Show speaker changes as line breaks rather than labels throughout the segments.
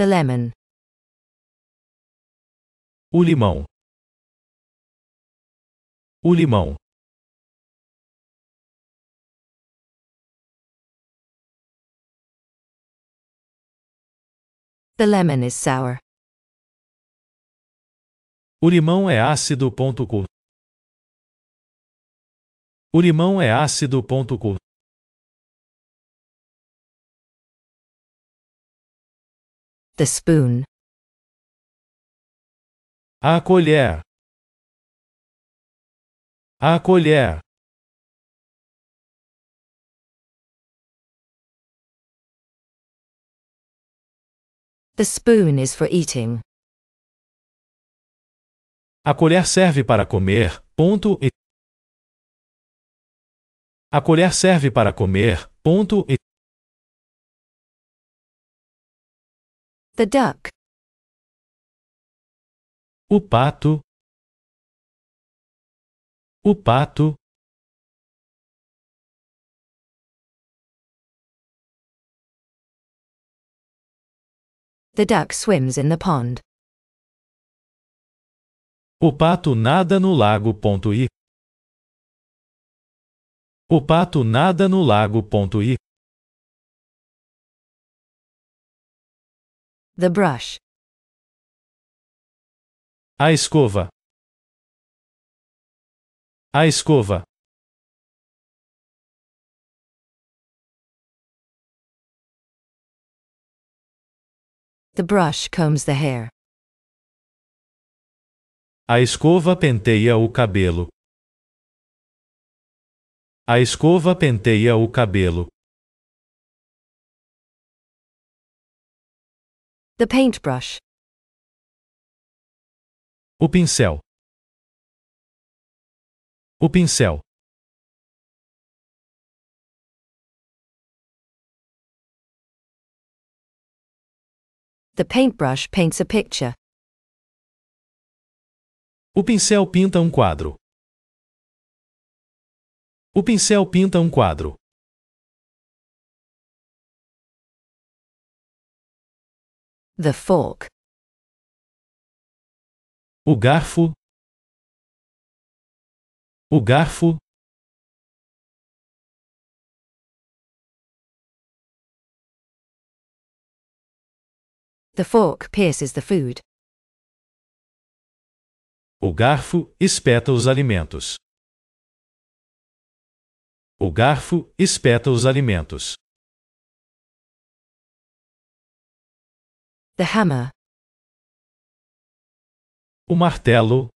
The lemon. O limão. O limão.
The lemon is sour.
O limão é ácido. ponto O limão é ácido. ponto
The spoon. A colher. A colher.
The spoon is for eating.
A colher serve para comer. Ponto e A colher serve para
comer. Ponto e The duck. O pato. O pato.
The duck swims in the pond.
O pato nada no lago. I. O pato nada no
lago. I. The brush. A escova. A escova.
The brush combs the hair.
A escova penteia o cabelo. A escova penteia o
cabelo. The paintbrush. O pincel. O pincel.
The paintbrush paints a picture.
O pincel pinta um quadro. O pincel pinta um quadro.
The fork. O garfo. O garfo.
The fork pierces the food.
O garfo espeta os alimentos. O garfo espeta
os alimentos. The hammer. O martelo.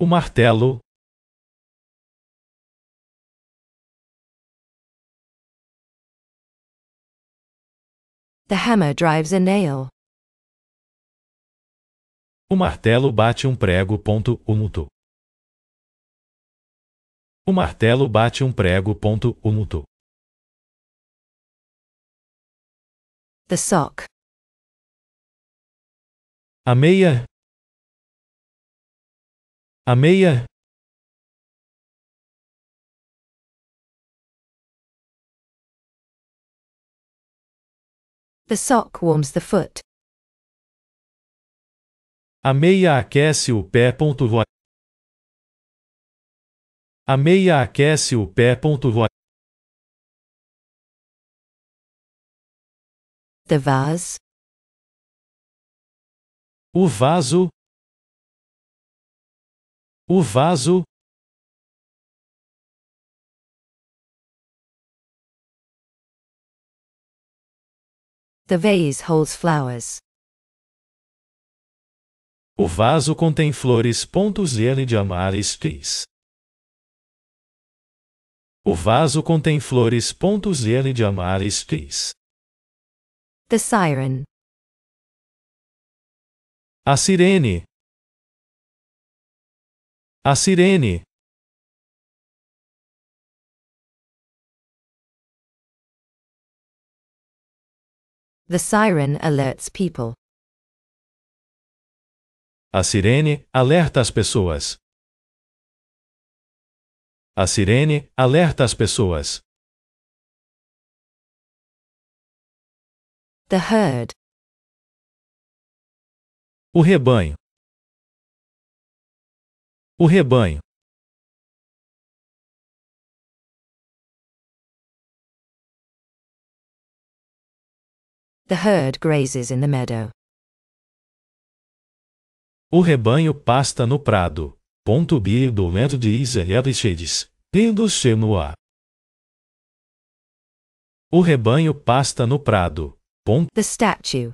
O martelo.
The hammer drives a nail.
O martelo bate um prego. Ponto, o martelo bate
um prego. Ponto, o The sock. A meia. A meia.
The sock warms the foot.
A meia aquece o pé. A meia aquece o
pé. The vase. O vaso. O vaso.
The vase holds flowers.
O vaso contém flores. Pontos ele de amar estis. O vaso contém flores. Pontos ele de amar estis.
The siren.
A sirene.
A sirene.
The siren alerts people.
A sirene alerta as pessoas. A sirene
alerta as pessoas. The herd. O rebanho. O rebanho.
The herd grazes in the meadow.
O rebanho pasta no prado. Ponto B do vento de Israel e Chedes. pendo no ar. O rebanho pasta no prado. Ponto.
The statue.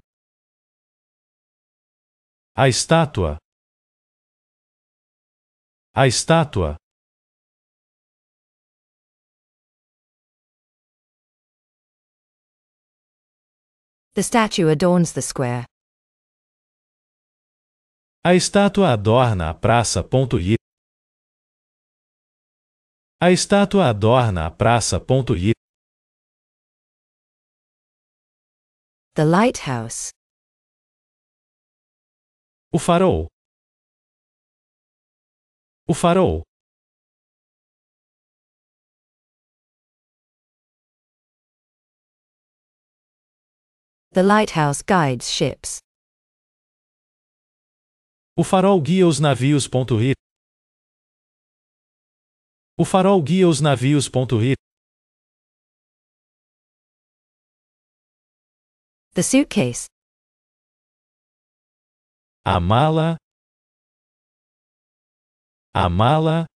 A estátua.
A estátua.
The statue adorns the square.
A estátua adorna a praça. Ponto I. A estátua
adorna a praça. Ponto I. The lighthouse. O farol. O farol.
The lighthouse guides ships.
O farol guia os navios. O farol guia os navios.
The suitcase. A mala. A mala.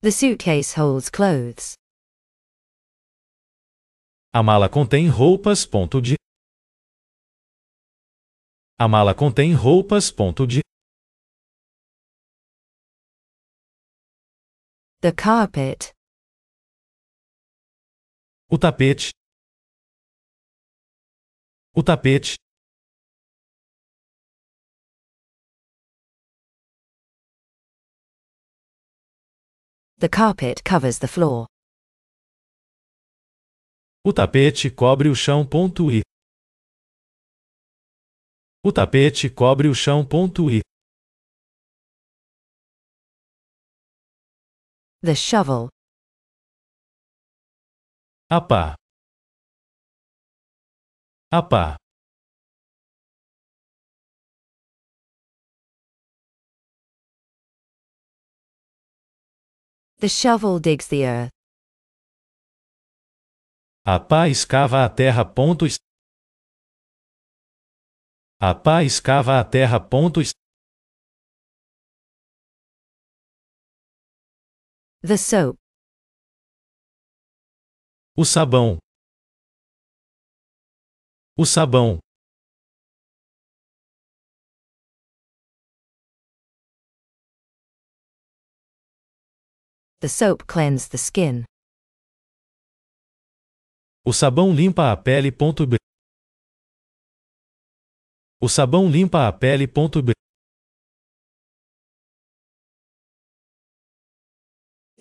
The suitcase holds clothes.
A mala contém roupas. Ponto de. A mala contém roupas.
Ponto de. The carpet. O tapete. O tapete.
The carpet covers the floor.
O tapete cobre o chão. Ponto e. O tapete cobre o chão.
Ponto e. The shovel. Apa? Apa?
The shovel digs the earth.
A pá escava a terra. Pontos. A pá escava a terra.
Pontos. The soap. O sabão. O sabão.
The soap cleans the skin.
O sabão limpa a pele. O sabão limpa a pele.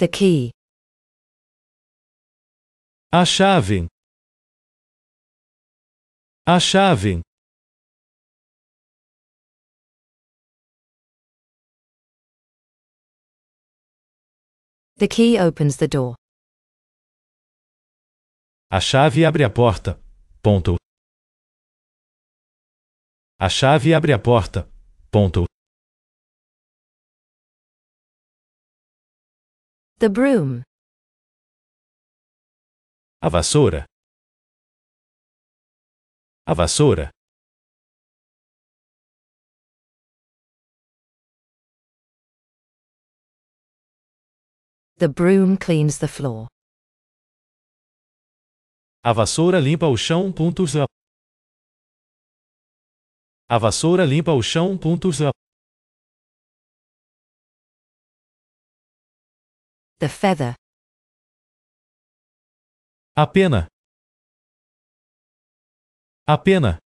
The key. A chave. A chave.
The key opens the door.
A chave abre a porta. Ponto. A chave abre a porta.
Ponto. The broom. A vassoura. A vassoura.
The broom cleans the floor.
A vassoura limpa o chão. Pontos. A vassoura limpa o chão.
Pontos. The feather. A pena. A pena.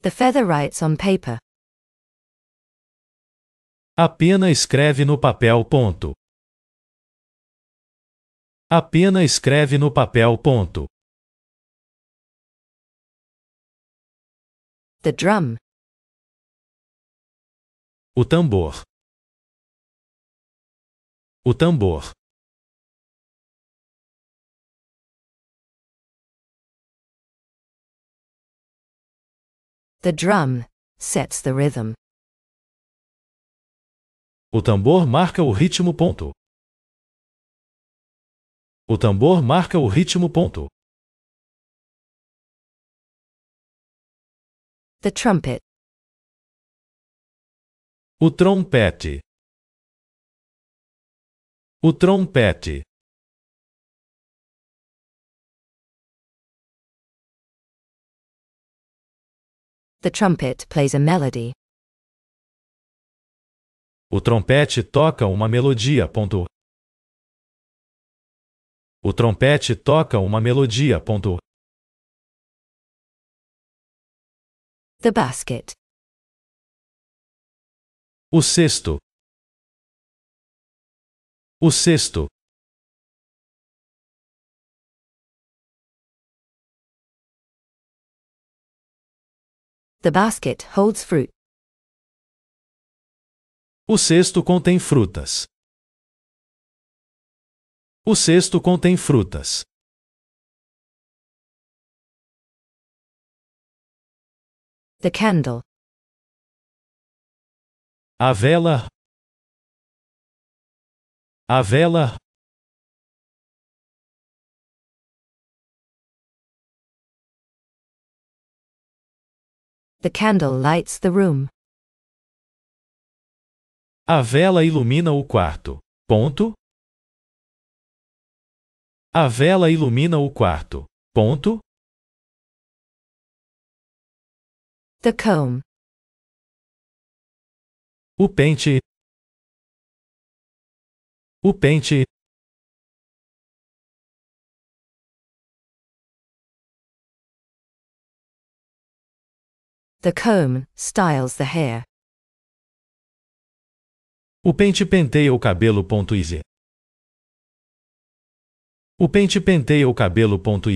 The feather writes on paper.
A pena escreve no papel. Ponto. A pena escreve no
papel. Ponto. The drum. O tambor. O tambor.
The drum sets the rhythm.
O tambor marca o ritmo ponto. O tambor marca o
ritmo ponto. The trumpet. O trompete. O trompete.
The trumpet plays a melody.
O trompete toca uma melodia. Ponto. O trompete toca uma melodia. Ponto.
The basket. O cesto. O cesto.
The basket holds fruit.
O cesto contém frutas. O cesto contém frutas.
The candle. A vela. A vela.
The candle lights the room.
A vela ilumina o quarto. Ponto. A vela
ilumina o quarto. Ponto. The comb. O pente. O pente.
The comb styles the hair.
O pente penteia o cabelo. Ponto O pente penteia o
cabelo. Ponto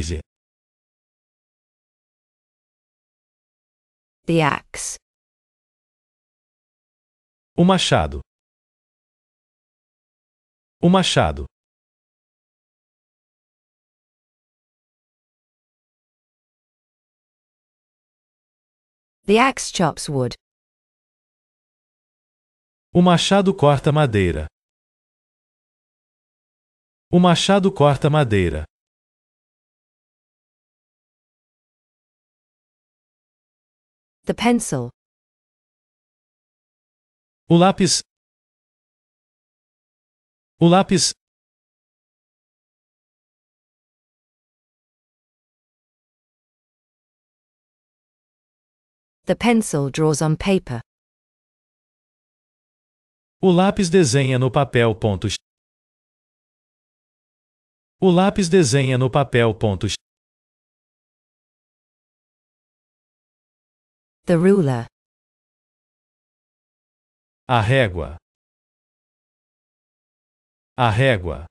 The axe. O machado. O machado.
The axe chops wood.
O machado corta madeira. O machado corta madeira.
The pencil. O lápis. O lápis.
The pencil draws on paper.
O lápis desenha no papel pontos. O lápis desenha no
papel pontos. The ruler. A régua. A régua.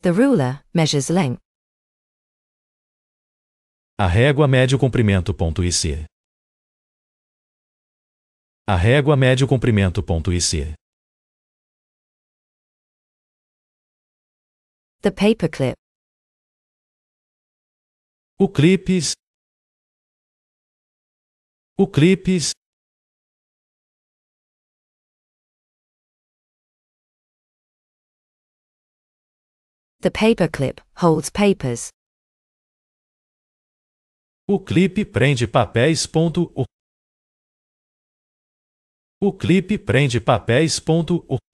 The ruler measures length.
A régua mede o comprimento. Ponto IC. A régua mede o comprimento.
Ponto IC. The paperclip. O clipes. O clipes.
The paperclip holds papers.
O clipe prende papéis. O, o clipe
prende papéis. O